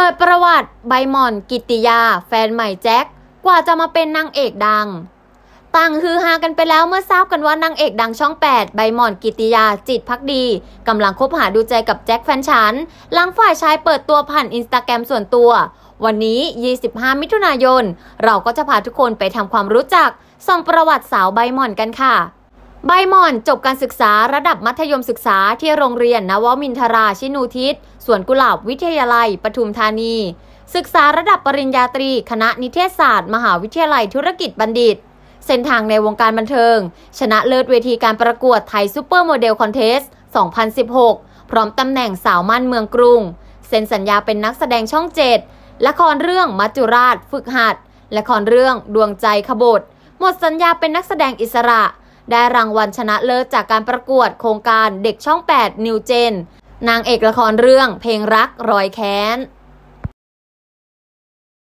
เปิดประวัติใบหม่อน กิติยา แฟนใหม่แจ็คกว่าจะมาเป็นนางเอกดัง ต่างฮือฮากันไปแล้วเมื่อทราบกันว่านางเอกดังช่อง8ใบหม่อน กิติยาจิตพักดีกำลังคบหาดูใจกับแจ็คแฟนฉันหลังฝ่ายชายเปิดตัวผ่านอินสตาแกรมส่วนตัว วันนี้ 25 มิถุนายนเราก็จะพาทุกคนไปทำความรู้จัก ส่องประวัติสาวใบหม่อนกันค่ะใบหม่อนจบการศึกษาระดับมัธยมศึกษาที่โรงเรียนนวมินทราชินูทิศ สวนกุหลาบวิทยาลัย ปทุมธานี ศึกษาระดับปริญญาตรี คณะนิเทศศาสตร์ มหาวิทยาลัยธุรกิจบัณฑิต เส้นทางในวงการบันเทิง ชนะเลิศเวทีการประกวดไทยซูเปอร์โมเดลคอนเทสต2016 พร้อมตำแหน่งสาวมั่นเมืองกรุง เซ็นสัญญาเป็นนักแสดงช่องเจ็ดละครเรื่องมัจจุราช ฝึกหัดละครเรื่องดวงใจขบฏหมดสัญญาเป็นนักแสดงอิสระได้รางวัลชนะเลิศจากการประกวดโครงการเด็กช่อง8 New Gen นางเอกละครเรื่องเพลงรักรอยแค้น